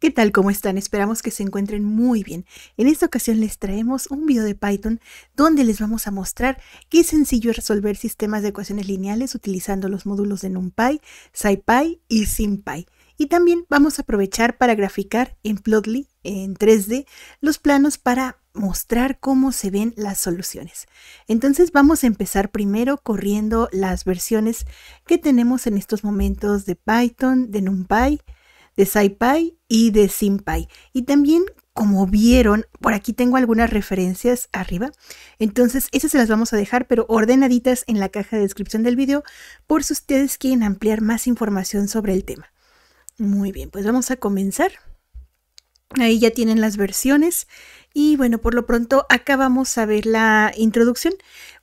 ¿Qué tal? ¿Cómo están? Esperamos que se encuentren muy bien. En esta ocasión les traemos un video de Python donde les vamos a mostrar qué sencillo es resolver sistemas de ecuaciones lineales utilizando los módulos de NumPy, SciPy y SimPy. Y también vamos a aprovechar para graficar en Plotly en 3D los planos para mostrar cómo se ven las soluciones. Entonces vamos a empezar primero corriendo las versiones que tenemos en estos momentos de Python, de NumPy, de SciPy y de SimPy. Y también, como vieron, por aquí tengo algunas referencias arriba. Entonces, esas se las vamos a dejar, pero ordenaditas en la caja de descripción del video, por si ustedes quieren ampliar más información sobre el tema. Muy bien, pues vamos a comenzar. Ahí ya tienen las versiones y bueno, por lo pronto acá vamos a ver la introducción.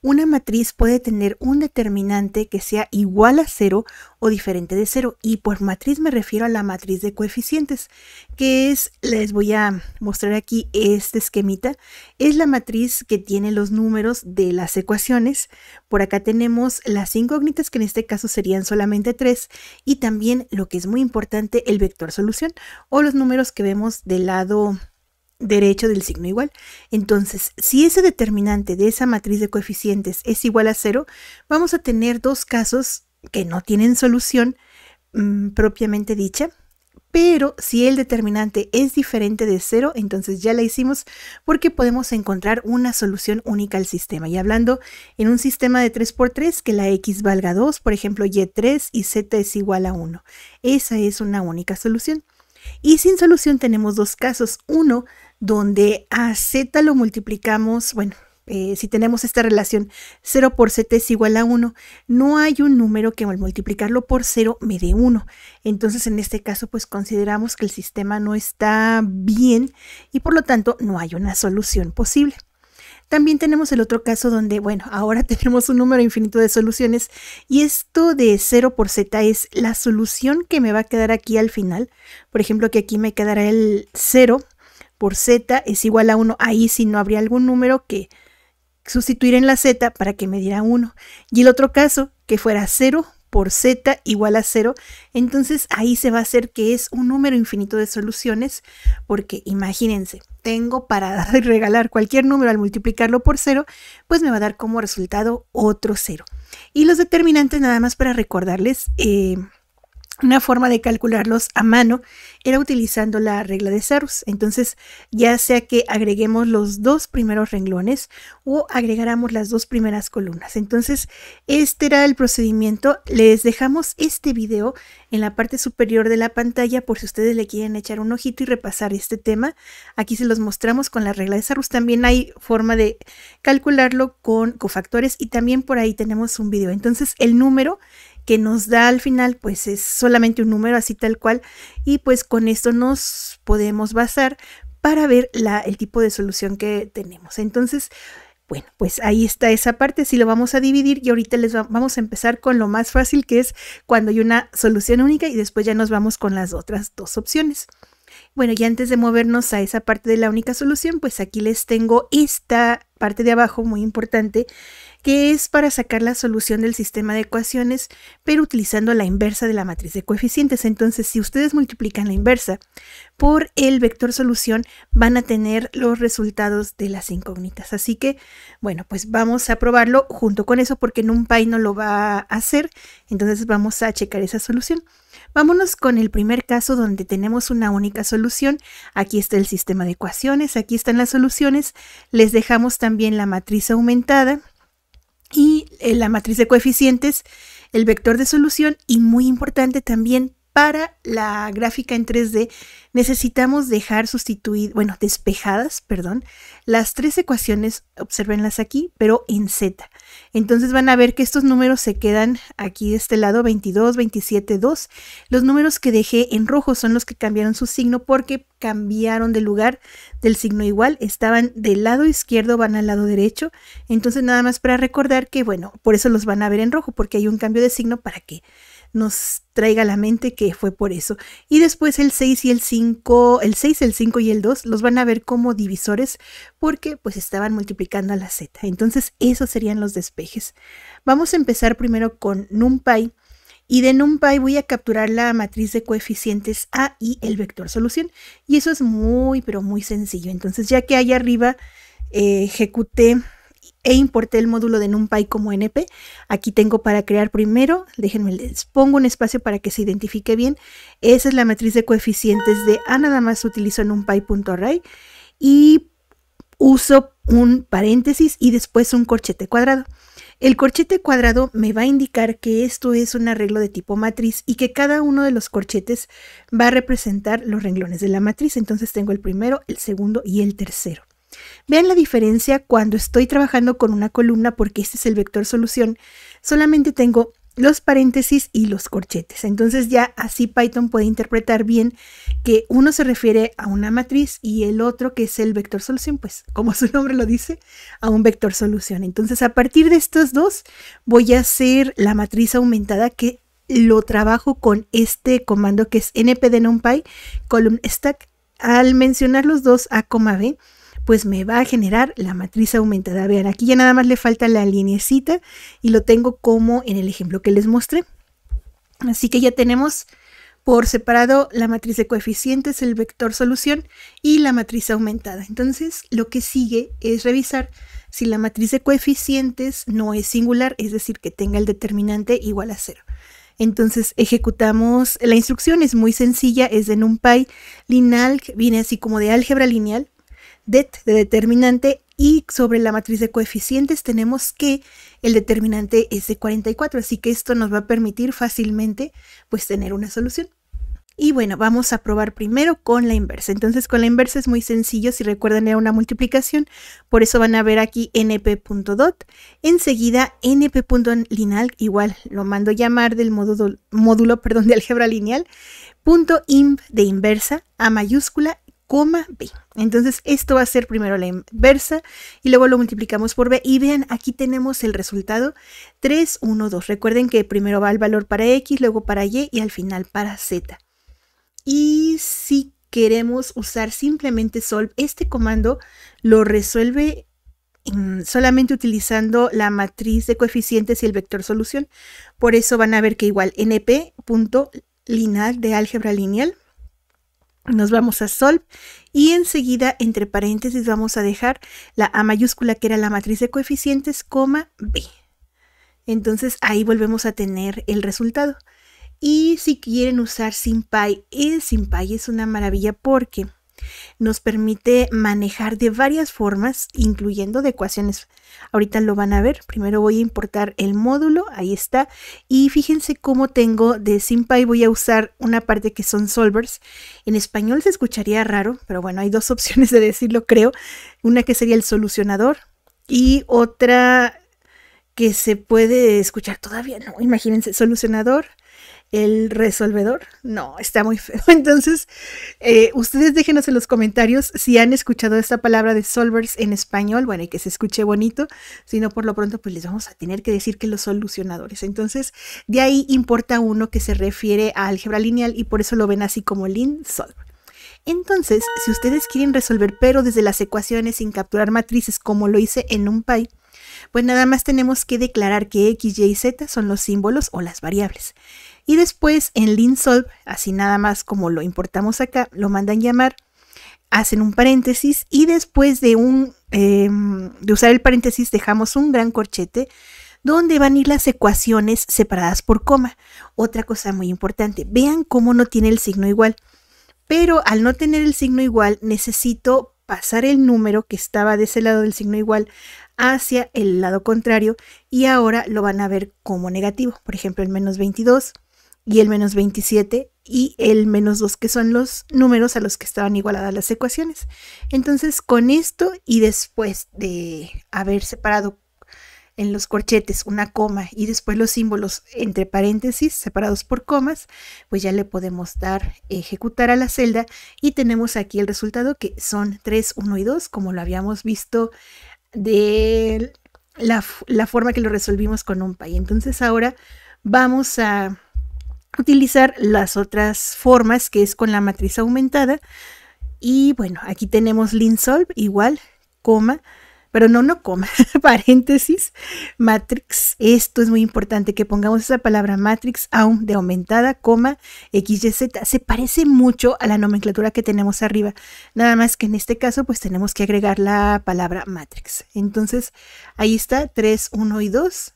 Una matriz puede tener un determinante que sea igual a cero o diferente de cero. Y por matriz me refiero a la matriz de coeficientes, que es, les voy a mostrar aquí este esquemita. Es la matriz que tiene los números de las ecuaciones. Por acá tenemos las incógnitas, que en este caso serían solamente tres. Y también lo que es muy importante, el vector solución o los números que vemos del lado derecho del signo igual. Entonces, si ese determinante de esa matriz de coeficientes es igual a cero, vamos a tener dos casos que no tienen solución mm, propiamente dicha, pero si el determinante es diferente de cero, entonces ya la hicimos porque podemos encontrar una solución única al sistema. Y hablando en un sistema de 3x3, que la x valga 2, por ejemplo, y3 y z es igual a 1. Esa es una única solución. Y sin solución tenemos dos casos. Uno, donde a z lo multiplicamos, bueno, eh, si tenemos esta relación 0 por z es igual a 1, no hay un número que al multiplicarlo por 0 me dé 1. Entonces en este caso pues consideramos que el sistema no está bien y por lo tanto no hay una solución posible. También tenemos el otro caso donde, bueno, ahora tenemos un número infinito de soluciones y esto de 0 por z es la solución que me va a quedar aquí al final. Por ejemplo, que aquí me quedará el 0 por z es igual a 1. Ahí sí no habría algún número que sustituir en la z para que me diera 1. Y el otro caso, que fuera 0 por z igual a 0, entonces ahí se va a hacer que es un número infinito de soluciones, porque imagínense, tengo para regalar cualquier número al multiplicarlo por 0, pues me va a dar como resultado otro 0. Y los determinantes, nada más para recordarles, eh, una forma de calcularlos a mano era utilizando la regla de Sarus. Entonces, ya sea que agreguemos los dos primeros renglones o agregáramos las dos primeras columnas. Entonces, este era el procedimiento. Les dejamos este video en la parte superior de la pantalla por si ustedes le quieren echar un ojito y repasar este tema. Aquí se los mostramos con la regla de Sarus. También hay forma de calcularlo con cofactores y también por ahí tenemos un video. Entonces el número que nos da al final, pues es solamente un número así tal cual, y pues con esto nos podemos basar para ver la, el tipo de solución que tenemos. Entonces, bueno, pues ahí está esa parte, si lo vamos a dividir y ahorita les vamos a empezar con lo más fácil que es cuando hay una solución única y después ya nos vamos con las otras dos opciones. Bueno, y antes de movernos a esa parte de la única solución, pues aquí les tengo esta parte de abajo muy importante que es para sacar la solución del sistema de ecuaciones, pero utilizando la inversa de la matriz de coeficientes. Entonces, si ustedes multiplican la inversa por el vector solución, van a tener los resultados de las incógnitas. Así que, bueno, pues vamos a probarlo junto con eso porque en un NumPy no lo va a hacer. Entonces, vamos a checar esa solución. Vámonos con el primer caso donde tenemos una única solución. Aquí está el sistema de ecuaciones, aquí están las soluciones. Les dejamos también la matriz aumentada y eh, la matriz de coeficientes, el vector de solución y muy importante también para la gráfica en 3D necesitamos dejar sustituir, bueno, despejadas, perdón, las tres ecuaciones, observenlas aquí, pero en Z. Entonces van a ver que estos números se quedan aquí de este lado, 22, 27, 2. Los números que dejé en rojo son los que cambiaron su signo porque cambiaron de lugar del signo igual, estaban del lado izquierdo, van al lado derecho. Entonces nada más para recordar que, bueno, por eso los van a ver en rojo, porque hay un cambio de signo para que nos traiga a la mente que fue por eso. Y después el 6 y el 5, el 6, el 5 y el 2 los van a ver como divisores porque pues estaban multiplicando a la z. Entonces esos serían los despejes. Vamos a empezar primero con NumPy y de NumPy voy a capturar la matriz de coeficientes A y el vector solución. Y eso es muy pero muy sencillo. Entonces ya que hay arriba eh, ejecuté e importé el módulo de NumPy como NP. Aquí tengo para crear primero, déjenme les pongo un espacio para que se identifique bien. Esa es la matriz de coeficientes de A, nada más utilizo NumPy.array y uso un paréntesis y después un corchete cuadrado. El corchete cuadrado me va a indicar que esto es un arreglo de tipo matriz y que cada uno de los corchetes va a representar los renglones de la matriz. Entonces tengo el primero, el segundo y el tercero. Vean la diferencia cuando estoy trabajando con una columna, porque este es el vector solución, solamente tengo los paréntesis y los corchetes. Entonces ya así Python puede interpretar bien que uno se refiere a una matriz y el otro que es el vector solución, pues como su nombre lo dice, a un vector solución. Entonces a partir de estos dos voy a hacer la matriz aumentada que lo trabajo con este comando que es de numpy column stack. Al mencionar los dos a, b, pues me va a generar la matriz aumentada. Vean, aquí ya nada más le falta la linecita y lo tengo como en el ejemplo que les mostré. Así que ya tenemos por separado la matriz de coeficientes, el vector solución y la matriz aumentada. Entonces, lo que sigue es revisar si la matriz de coeficientes no es singular, es decir, que tenga el determinante igual a cero. Entonces ejecutamos, la instrucción es muy sencilla, es de NumPy, lineal, viene así como de álgebra lineal, det de determinante y sobre la matriz de coeficientes tenemos que el determinante es de 44, así que esto nos va a permitir fácilmente pues tener una solución. Y bueno, vamos a probar primero con la inversa. Entonces con la inversa es muy sencillo, si recuerdan era una multiplicación, por eso van a ver aquí np.dot. Enseguida np.lineal, igual lo mando llamar del módulo, módulo perdón, de álgebra lineal, punto imp de inversa a mayúscula coma b. Entonces esto va a ser primero la inversa y luego lo multiplicamos por b y vean aquí tenemos el resultado 3, 1, 2. Recuerden que primero va el valor para x, luego para y y al final para z. Y si queremos usar simplemente solve, este comando lo resuelve solamente utilizando la matriz de coeficientes y el vector solución. Por eso van a ver que igual lineal de álgebra lineal nos vamos a solve y enseguida, entre paréntesis, vamos a dejar la A mayúscula que era la matriz de coeficientes, coma B. Entonces ahí volvemos a tener el resultado. Y si quieren usar sympy el SimPy es una maravilla porque nos permite manejar de varias formas, incluyendo de ecuaciones. Ahorita lo van a ver. Primero voy a importar el módulo, ahí está. Y fíjense cómo tengo de SimPy, voy a usar una parte que son solvers. En español se escucharía raro, pero bueno, hay dos opciones de decirlo, creo. Una que sería el solucionador y otra que se puede escuchar todavía, no, imagínense, solucionador, el resolvedor. No, está muy feo. Entonces, eh, ustedes déjenos en los comentarios si han escuchado esta palabra de solvers en español, bueno, y que se escuche bonito, si no por lo pronto pues les vamos a tener que decir que los solucionadores. Entonces, de ahí importa uno que se refiere a álgebra lineal y por eso lo ven así como lin solver. Entonces, si ustedes quieren resolver pero desde las ecuaciones sin capturar matrices como lo hice en un NumPy, pues nada más tenemos que declarar que x, y y z son los símbolos o las variables. Y después en linsolve, así nada más como lo importamos acá, lo mandan llamar, hacen un paréntesis y después de, un, em, de usar el paréntesis dejamos un gran corchete donde van a ir las ecuaciones separadas por coma. Otra cosa muy importante, vean cómo no tiene el signo igual. Pero al no tener el signo igual, necesito pasar el número que estaba de ese lado del signo igual hacia el lado contrario y ahora lo van a ver como negativo. Por ejemplo, el menos 22 y el menos 27 y el menos 2, que son los números a los que estaban igualadas las ecuaciones. Entonces, con esto y después de haber separado en los corchetes una coma y después los símbolos entre paréntesis separados por comas, pues ya le podemos dar ejecutar a la celda y tenemos aquí el resultado que son 3, 1 y 2, como lo habíamos visto de la, la forma que lo resolvimos con un pay. Entonces ahora vamos a utilizar las otras formas que es con la matriz aumentada. Y bueno, aquí tenemos linsolve igual, coma, pero no, no coma, paréntesis, matrix. Esto es muy importante que pongamos esa palabra matrix aún de aumentada, coma, XYZ. Se parece mucho a la nomenclatura que tenemos arriba, nada más que en este caso pues tenemos que agregar la palabra matrix. Entonces ahí está 3, 1 y 2.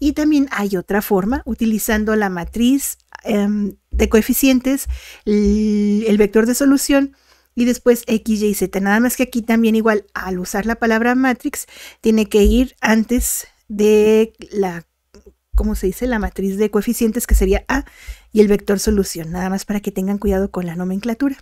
Y también hay otra forma utilizando la matriz Em, de coeficientes el, el vector de solución y después X, Y, Z. Nada más que aquí también igual al usar la palabra matrix tiene que ir antes de la, ¿cómo se dice? La matriz de coeficientes que sería A y el vector solución. Nada más para que tengan cuidado con la nomenclatura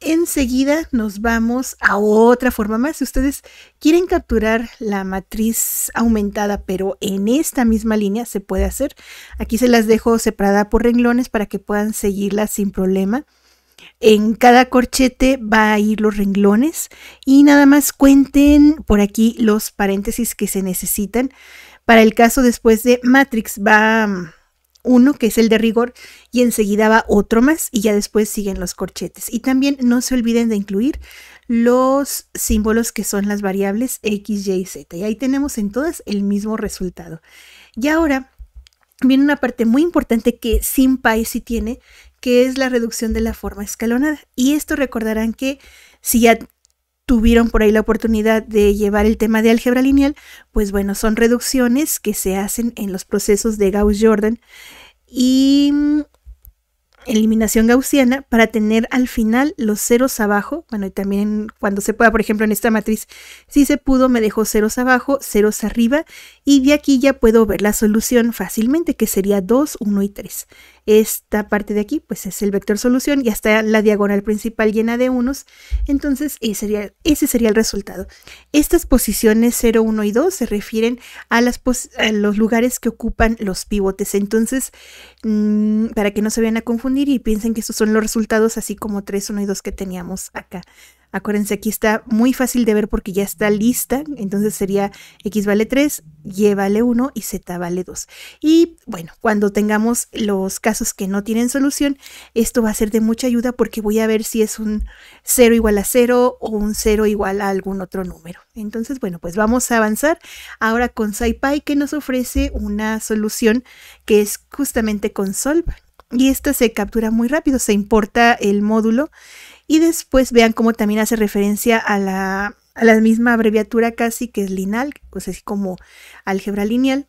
enseguida nos vamos a otra forma más. Si ustedes quieren capturar la matriz aumentada, pero en esta misma línea se puede hacer. Aquí se las dejo separada por renglones para que puedan seguirla sin problema. En cada corchete va a ir los renglones y nada más cuenten por aquí los paréntesis que se necesitan. Para el caso después de Matrix va uno, que es el de rigor, y enseguida va otro más y ya después siguen los corchetes. Y también no se olviden de incluir los símbolos que son las variables x, y, y, z. Y ahí tenemos en todas el mismo resultado. Y ahora viene una parte muy importante que SimPy sí tiene, que es la reducción de la forma escalonada. Y esto recordarán que si ya tuvieron por ahí la oportunidad de llevar el tema de álgebra lineal, pues bueno, son reducciones que se hacen en los procesos de Gauss-Jordan y mm, eliminación gaussiana para tener al final los ceros abajo. Bueno, y también cuando se pueda, por ejemplo, en esta matriz, si se pudo, me dejó ceros abajo, ceros arriba, y de aquí ya puedo ver la solución fácilmente, que sería 2, 1 y 3. Esta parte de aquí, pues es el vector solución y hasta la diagonal principal llena de unos. Entonces, ese eh, sería, ese sería el resultado. Estas posiciones 0, 1 y 2 se refieren a, los lugares que ocupan los pivotes. Entonces, mm, para que no se vayan a confundir y piensen que estos son los resultados, así como 3, 1 y 2 que teníamos acá. Acuérdense, aquí está muy fácil de ver porque ya está lista. Entonces sería x vale 3, y vale 1 y z vale 2. Y bueno, cuando tengamos los casos que no tienen solución, esto va a ser de mucha ayuda porque voy a ver si es un 0 igual a 0 o un 0 igual a algún otro número. Entonces, bueno, pues vamos a avanzar ahora con SciPy que nos ofrece una solución que es justamente con Solve. Y esta se captura muy rápido, se importa el módulo y después vean cómo también hace referencia a la, misma abreviatura casi que es lineal, pues es como álgebra lineal.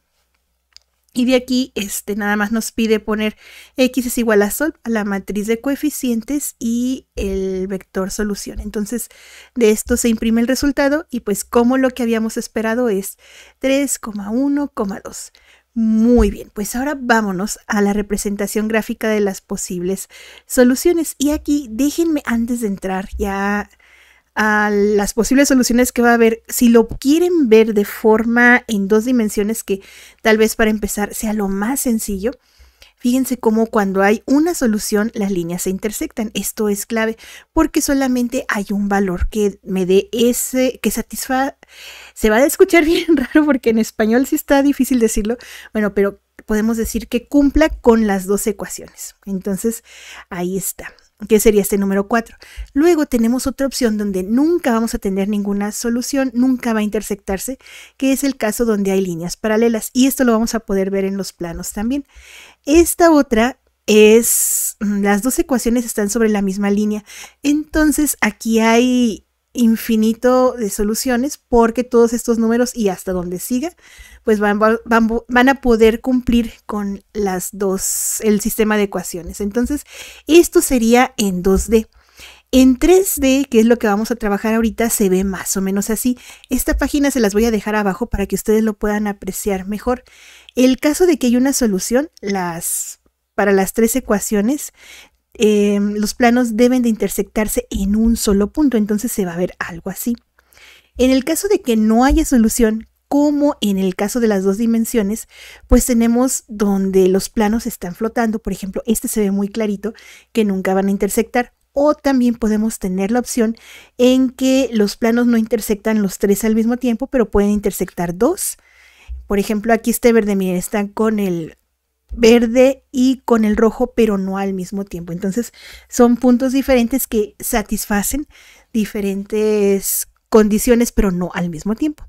Y de aquí este, nada más nos pide poner x es igual a sol, a la matriz de coeficientes y el vector solución. Entonces de esto se imprime el resultado y pues como lo que habíamos esperado es 3,1,2. Muy bien, pues ahora vámonos a la representación gráfica de las posibles soluciones. Y aquí déjenme antes de entrar ya a las posibles soluciones que va a haber, si lo quieren ver de forma en dos dimensiones, que tal vez para empezar sea lo más sencillo, Fíjense cómo cuando hay una solución las líneas se intersectan. Esto es clave porque solamente hay un valor que me dé ese, que satisfa. Se va a escuchar bien raro porque en español sí está difícil decirlo. Bueno, pero podemos decir que cumpla con las dos ecuaciones. Entonces, ahí está que sería este número 4. Luego tenemos otra opción donde nunca vamos a tener ninguna solución, nunca va a intersectarse, que es el caso donde hay líneas paralelas. Y esto lo vamos a poder ver en los planos también. Esta otra es, mm, las dos ecuaciones están sobre la misma línea. Entonces aquí hay infinito de soluciones porque todos estos números y hasta donde siga pues van, van, a poder cumplir con las dos, el sistema de ecuaciones. Entonces, esto sería en 2D. En 3D, que es lo que vamos a trabajar ahorita, se ve más o menos así. Esta página se las voy a dejar abajo para que ustedes lo puedan apreciar mejor. El caso de que hay una solución, las, para las tres ecuaciones, em, los planos deben de intersectarse en un solo punto, entonces se va a ver algo así. En el caso de que no haya solución, como en el caso de las dos dimensiones, pues tenemos donde los planos están flotando, por ejemplo, este se ve muy clarito que nunca van a intersectar. O también podemos tener la opción en que los planos no intersectan los tres al mismo tiempo, pero pueden intersectar dos. Por ejemplo, aquí este verde, miren, está con el verde y con el rojo, pero no al mismo tiempo. Entonces, son puntos diferentes que satisfacen diferentes condiciones, pero no al mismo tiempo.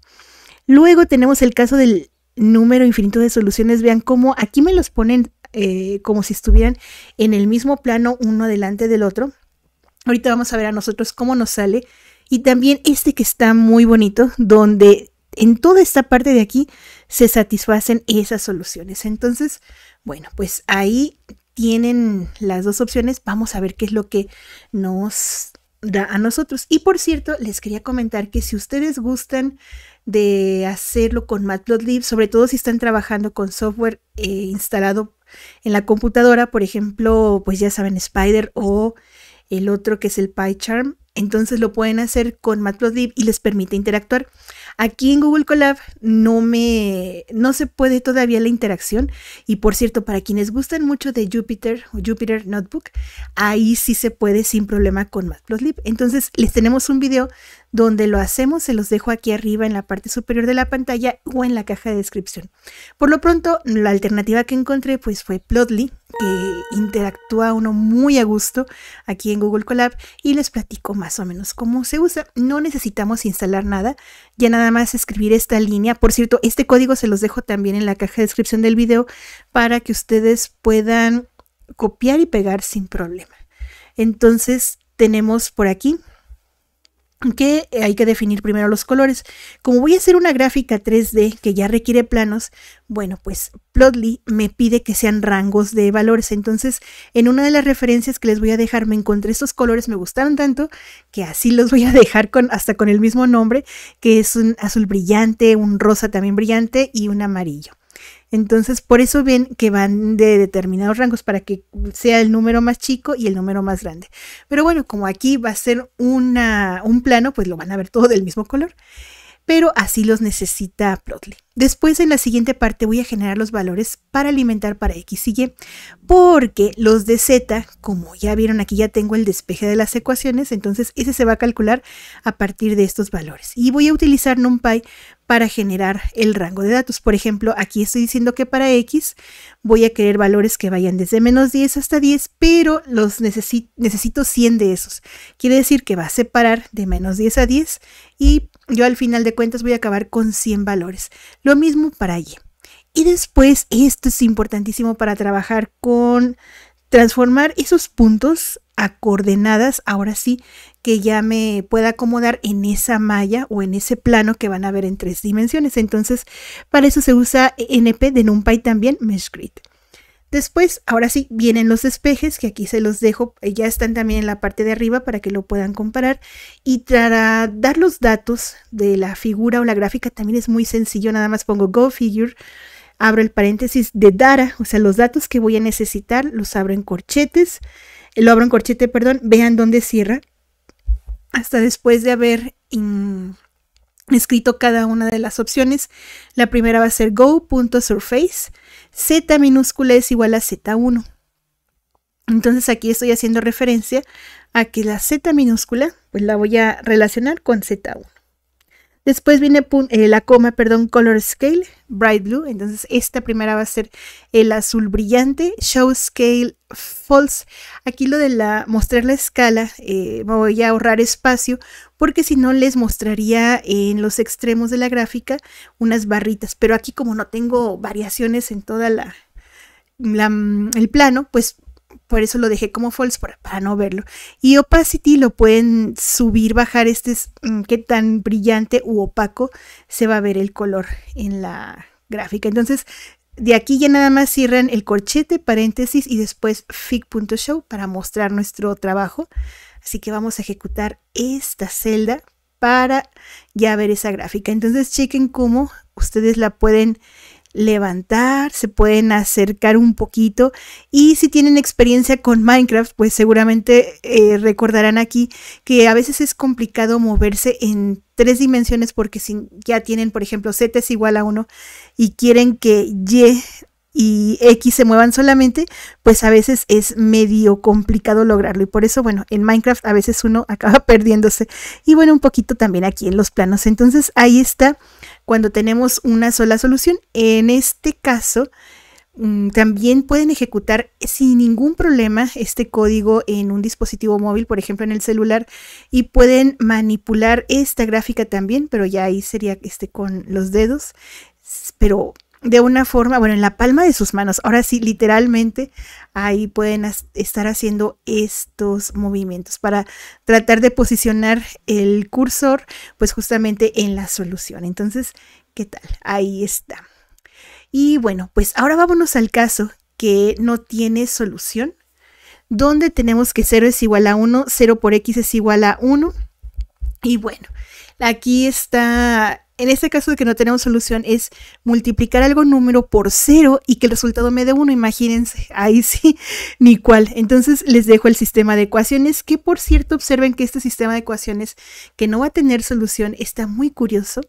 Luego tenemos el caso del número infinito de soluciones. Vean cómo aquí me los ponen eh, como si estuvieran en el mismo plano uno delante del otro. Ahorita vamos a ver a nosotros cómo nos sale. Y también este que está muy bonito, donde en toda esta parte de aquí se satisfacen esas soluciones. Entonces, bueno, pues ahí tienen las dos opciones. Vamos a ver qué es lo que nos da a nosotros. Y por cierto, les quería comentar que si ustedes gustan de hacerlo con Matplotlib, sobre todo si están trabajando con software eh, instalado en la computadora, por ejemplo, pues ya saben, Spider o el otro que es el PyCharm. Entonces lo pueden hacer con Matplotlib y les permite interactuar. Aquí en Google Colab no me no se puede todavía la interacción y por cierto, para quienes gustan mucho de Jupyter o Jupyter Notebook, ahí sí se puede sin problema con Matplotlib. Entonces, les tenemos un video donde lo hacemos, se los dejo aquí arriba en la parte superior de la pantalla o en la caja de descripción. Por lo pronto, la alternativa que encontré pues fue Plotly, que interactúa uno muy a gusto aquí en Google Colab y les platico más o menos cómo se usa. No necesitamos instalar nada, ya nada más escribir esta línea. Por cierto, este código se los dejo también en la caja de descripción del video para que ustedes puedan copiar y pegar sin problema. Entonces tenemos por aquí que eh, hay que definir primero los colores. Como voy a hacer una gráfica 3D que ya requiere planos, bueno, pues Plotly me pide que sean rangos de valores. Entonces, en una de las referencias que les voy a dejar, me encontré estos colores, me gustaron tanto que así los voy a dejar con, hasta con el mismo nombre, que es un azul brillante, un rosa también brillante y un amarillo. Entonces, por eso ven que van de determinados rangos para que sea el número más chico y el número más grande. Pero bueno, como aquí va a ser un plano, pues lo van a ver todo del mismo color pero así los necesita Plotly. Después en la siguiente parte voy a generar los valores para alimentar para X y Y, porque los de Z, como ya vieron aquí ya tengo el despeje de las ecuaciones, entonces ese se va a calcular a partir de estos valores. Y voy a utilizar NumPy para generar el rango de datos. Por ejemplo, aquí estoy diciendo que para X voy a querer valores que vayan desde menos 10 hasta 10, pero los necesito, necesito 100 de esos. Quiere decir que va a separar de menos 10 a 10 y yo al final de cuentas voy a acabar con 100 valores. Lo mismo para allí. Y después, esto es importantísimo para trabajar con transformar esos puntos a coordenadas, ahora sí, que ya me pueda acomodar en esa malla o en ese plano que van a ver en tres dimensiones. Entonces, para eso se usa e NP de NumPy también, MeshGrid. Después, ahora sí, vienen los espejes, que aquí se los dejo, eh, ya están también en la parte de arriba para que lo puedan comparar. Y para dar los datos de la figura o la gráfica también es muy sencillo, nada más pongo Go Figure, abro el paréntesis de Dara, o sea, los datos que voy a necesitar, los abro en corchetes, eh, lo abro en corchete, perdón, vean dónde cierra. Hasta después de haber escrito cada una de las opciones. La primera va a ser go.surface, z minúscula es igual a z1. Entonces aquí estoy haciendo referencia a que la z minúscula, pues la voy a relacionar con z1. Después viene eh, la coma, perdón, Color Scale, Bright Blue. Entonces esta primera va a ser el azul brillante, Show Scale False. Aquí lo de la mostrar la escala, eh, voy a ahorrar espacio porque si no les mostraría en los extremos de la gráfica unas barritas. Pero aquí como no tengo variaciones en toda mm, el plano, pues por eso lo dejé como false para, no verlo. Y opacity lo pueden subir, bajar, este es mm, qué tan brillante u opaco se va a ver el color en la gráfica. Entonces, de aquí ya nada más cierran el corchete, paréntesis y después fig.show para mostrar nuestro trabajo. Así que vamos a ejecutar esta celda para ya ver esa gráfica. Entonces chequen cómo ustedes la pueden levantar, se pueden acercar un poquito y si tienen experiencia con Minecraft, pues seguramente eh, recordarán aquí que a veces es complicado moverse en tres dimensiones porque si ya tienen, por ejemplo, Z es igual a 1 y quieren que Y y X se muevan solamente, pues a veces es medio complicado lograrlo. Y por eso, bueno, en Minecraft a veces uno acaba perdiéndose. Y bueno, un poquito también aquí en los planos. Entonces ahí está cuando tenemos una sola solución. En este caso, mm, también pueden ejecutar sin ningún problema este código en un dispositivo móvil, por ejemplo en el celular, y pueden manipular esta gráfica también, pero ya ahí sería este con los dedos, pero de una forma, bueno, en la palma de sus manos. Ahora sí, literalmente ahí pueden estar haciendo estos movimientos para tratar de posicionar el cursor pues justamente en la solución. Entonces, ¿qué tal? Ahí está. Y bueno, pues ahora vámonos al caso que no tiene solución, donde tenemos que 0 es igual a 1, 0 por x es igual a 1. Y bueno, aquí está en este caso de que no tenemos solución es multiplicar algo número por cero y que el resultado me dé uno, imagínense, ahí sí, ni cuál. Entonces les dejo el sistema de ecuaciones, que por cierto observen que este sistema de ecuaciones que no va a tener solución está muy curioso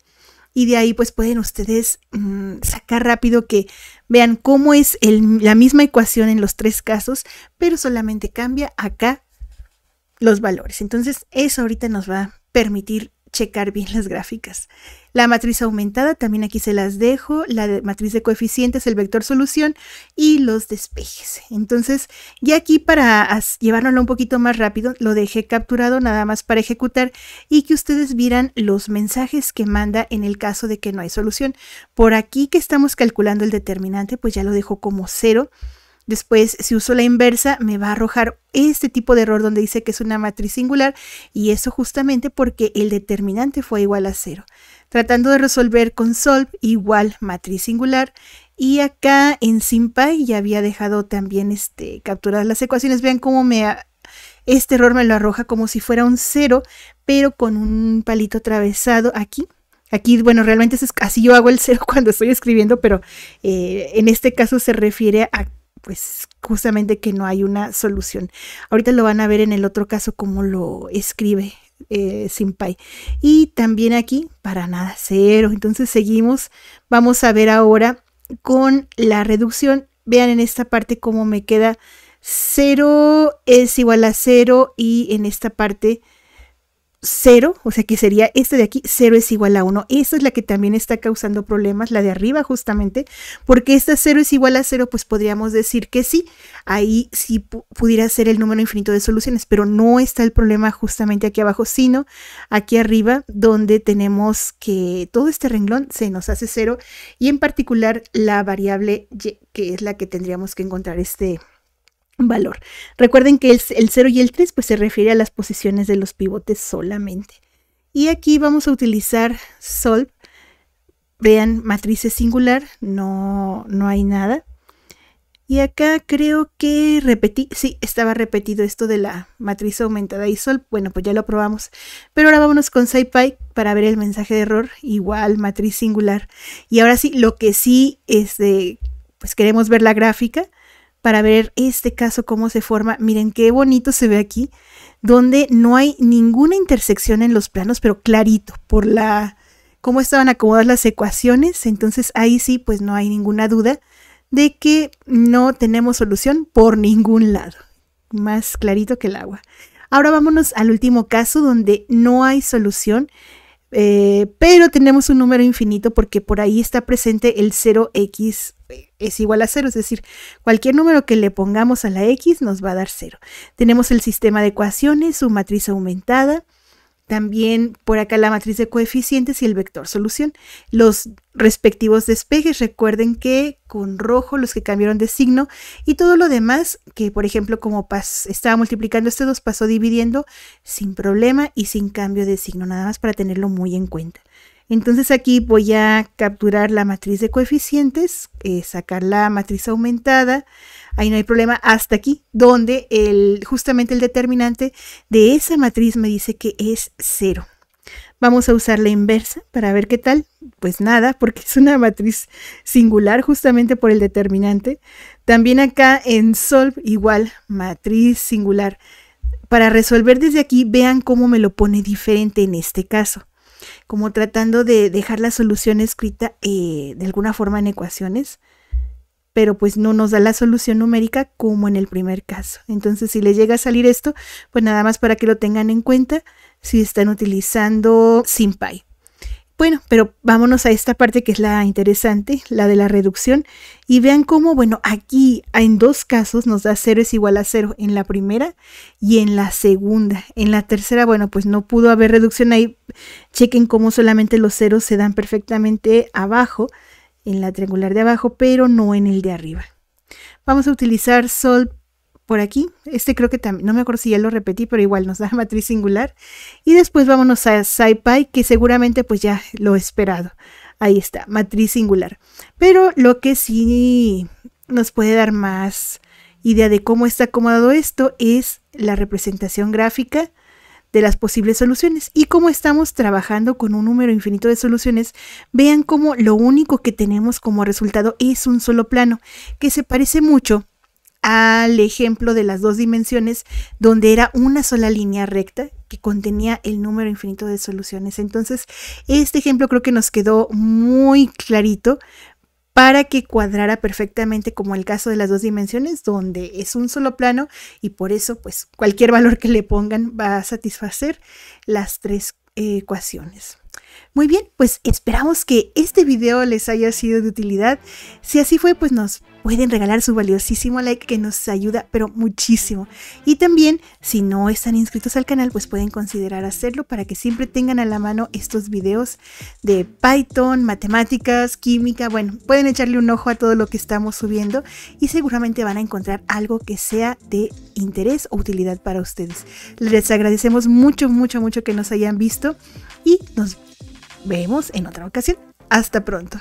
y de ahí pues pueden ustedes mm, sacar rápido que vean cómo es la misma ecuación en los tres casos, pero solamente cambia acá los valores. Entonces eso ahorita nos va a permitir checar bien las gráficas. La matriz aumentada, también aquí se las dejo, la matriz de coeficientes, el vector solución y los despejes. Entonces, ya aquí para llevárnoslo un poquito más rápido, lo dejé capturado nada más para ejecutar y que ustedes vieran los mensajes que manda en el caso de que no hay solución. Por aquí que estamos calculando el determinante, pues ya lo dejo como cero. Después, si uso la inversa, me va a arrojar este tipo de error donde dice que es una matriz singular y eso justamente porque el determinante fue igual a cero. Tratando de resolver con solve igual matriz singular y acá en SimPy ya había dejado también este, capturadas las ecuaciones. Vean cómo me este error me lo arroja como si fuera un cero, pero con un palito atravesado aquí. Aquí, bueno, realmente es, así yo hago el cero cuando estoy escribiendo, pero eh, en este caso se refiere a pues justamente que no hay una solución. Ahorita lo van a ver en el otro caso como lo escribe eh, Y también aquí, para nada cero. Entonces seguimos, vamos a ver ahora con la reducción. Vean en esta parte cómo me queda cero es igual a 0 y en esta parte 0, o sea que sería este de aquí, 0 es igual a 1. Esta es la que también está causando problemas, la de arriba justamente, porque esta 0 es igual a 0, pues podríamos decir que sí, ahí sí pudiera ser el número infinito de soluciones, pero no está el problema justamente aquí abajo, sino aquí arriba, donde tenemos que todo este renglón se nos hace 0 y en particular la variable y, que es la que tendríamos que encontrar este valor. Recuerden que el, el 0 y el 3 pues, se refiere a las posiciones de los pivotes solamente. Y aquí vamos a utilizar solve. Vean, matrices singular, no, no hay nada. Y acá creo que repetí, sí, estaba repetido esto de la matriz aumentada y solve Bueno, pues ya lo probamos. Pero ahora vámonos con SciPy para ver el mensaje de error. Igual, matriz singular. Y ahora sí, lo que sí es de, pues queremos ver la gráfica para ver este caso cómo se forma. Miren qué bonito se ve aquí, donde no hay ninguna intersección en los planos, pero clarito por la cómo estaban acomodadas las ecuaciones, entonces ahí sí pues no hay ninguna duda de que no tenemos solución por ningún lado, más clarito que el agua. Ahora vámonos al último caso donde no hay solución eh, pero tenemos un número infinito porque por ahí está presente el 0x eh, es igual a 0, es decir, cualquier número que le pongamos a la x nos va a dar 0. Tenemos el sistema de ecuaciones, su matriz aumentada, también por acá la matriz de coeficientes y el vector solución. Los respectivos despejes, recuerden que con rojo los que cambiaron de signo y todo lo demás que por ejemplo como estaba multiplicando este 2 pasó dividiendo sin problema y sin cambio de signo, nada más para tenerlo muy en cuenta. Entonces aquí voy a capturar la matriz de coeficientes, eh, sacar la matriz aumentada, ahí no hay problema, hasta aquí, donde el, justamente el determinante de esa matriz me dice que es cero. Vamos a usar la inversa para ver qué tal. Pues nada, porque es una matriz singular justamente por el determinante. También acá en solve igual matriz singular. Para resolver desde aquí, vean cómo me lo pone diferente en este caso. Como tratando de dejar la solución escrita eh, de alguna forma en ecuaciones pero pues no nos da la solución numérica como en el primer caso. Entonces, si les llega a salir esto, pues nada más para que lo tengan en cuenta si están utilizando SymPy. Bueno, pero vámonos a esta parte que es la interesante, la de la reducción, y vean cómo, bueno, aquí en dos casos nos da 0 es igual a 0 en la primera y en la segunda. En la tercera, bueno, pues no pudo haber reducción ahí. Chequen cómo solamente los ceros se dan perfectamente abajo en la triangular de abajo, pero no en el de arriba. Vamos a utilizar sol por aquí. Este creo que también, no me acuerdo si ya lo repetí, pero igual nos da matriz singular. Y después vámonos a SciPy, que seguramente pues ya lo he esperado. Ahí está, matriz singular. Pero lo que sí nos puede dar más idea de cómo está acomodado esto es la representación gráfica de las posibles soluciones. Y como estamos trabajando con un número infinito de soluciones, vean cómo lo único que tenemos como resultado es un solo plano, que se parece mucho al ejemplo de las dos dimensiones, donde era una sola línea recta que contenía el número infinito de soluciones. Entonces, este ejemplo creo que nos quedó muy clarito para que cuadrara perfectamente como el caso de las dos dimensiones, donde es un solo plano y por eso pues cualquier valor que le pongan va a satisfacer las tres eh, ecuaciones. Muy bien, pues esperamos que este video les haya sido de utilidad. Si así fue, pues nos pueden regalar su valiosísimo like que nos ayuda, pero muchísimo. Y también, si no están inscritos al canal, pues pueden considerar hacerlo para que siempre tengan a la mano estos videos de Python, matemáticas, química. Bueno, pueden echarle un ojo a todo lo que estamos subiendo y seguramente van a encontrar algo que sea de interés o utilidad para ustedes. Les agradecemos mucho, mucho, mucho que nos hayan visto y nos vemos vemos en otra ocasión. Hasta pronto.